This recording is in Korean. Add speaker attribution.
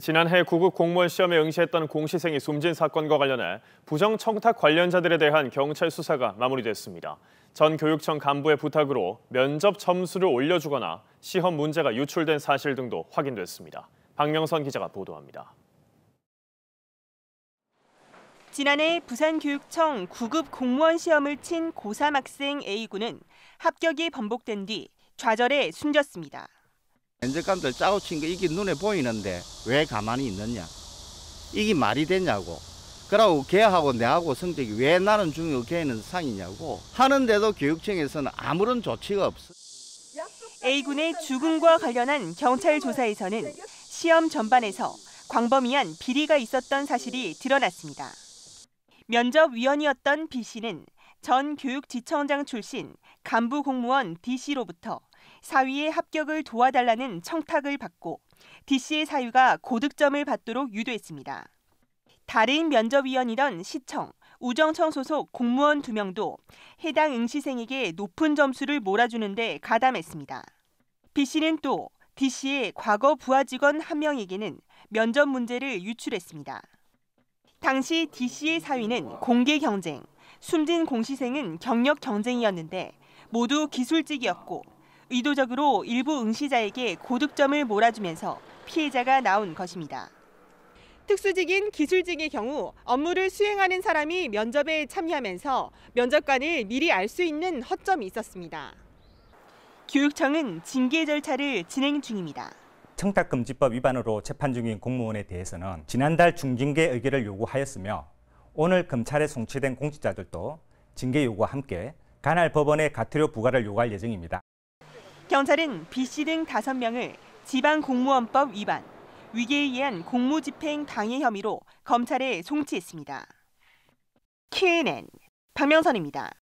Speaker 1: 지난해 구급 공무원 시험에 응시했던 공시생이 숨진 사건과 관련해 부정청탁 관련자들에 대한 경찰 수사가 마무리됐습니다. 전 교육청 간부의 부탁으로 면접 점수를 올려주거나 시험 문제가 유출된 사실 등도 확인됐습니다. 박명선
Speaker 2: 기자가 보도합니다.
Speaker 1: 지난해 부산교육청 구급 공무원 시험을 친 고3 학생 A군은 합격이 번복된 뒤 좌절에 숨졌습니다.
Speaker 3: 엔접관들 짜고 친 거 이게 눈에 보이는데 왜 가만히 있느냐 이게 말이 되냐고 그러고 걔하고 내하고 성적이 왜 나는 중이고 걔는 상이냐고 하는데도 교육청에서는 아무런 조치가 없어
Speaker 1: A군의 죽음과 관련한 경찰 조사에서는 시험 전반에서 광범위한 비리가 있었던 사실이 드러났습니다. 면접위원이었던 B씨는 전 교육지청장 출신 간부 공무원 D씨로부터 사위의 합격을 도와달라는 청탁을 받고 D씨의 사위가 고득점을 받도록 유도했습니다. 다른 면접위원이던 시청, 우정청 소속 공무원 2명도 해당 응시생에게 높은 점수를 몰아주는데 가담했습니다. B씨는 또 D씨의 과거 부하직원 1명에게는 면접 문제를 유출했습니다. 당시 D씨의 사위는 공개 경쟁, 숨진 공시생은 경력 경쟁이었는데 모두 기술직이었고 의도적으로 일부 응시자에게 고득점을 몰아주면서 피해자가 나온 것입니다. 특수직인 기술직의 경우 업무를 수행하는 사람이 면접에 참여하면서 면접관을 미리 알 수 있는 허점이 있었습니다. 교육청은 징계 절차를 진행 중입니다.
Speaker 2: 청탁금지법 위반으로 재판 중인 공무원에 대해서는 지난달 중징계 의결을 요구하였으며 오늘 검찰에 송치된 공직자들도 징계 요구와 함께 간할 법원에 가태료 부과를 요구할 예정입니다.
Speaker 1: 경찰은 B씨 등 5명을 지방공무원법 위반, 위계에 의한 공무집행 방해 혐의로 검찰에 송치했습니다. KNN 박명선입니다.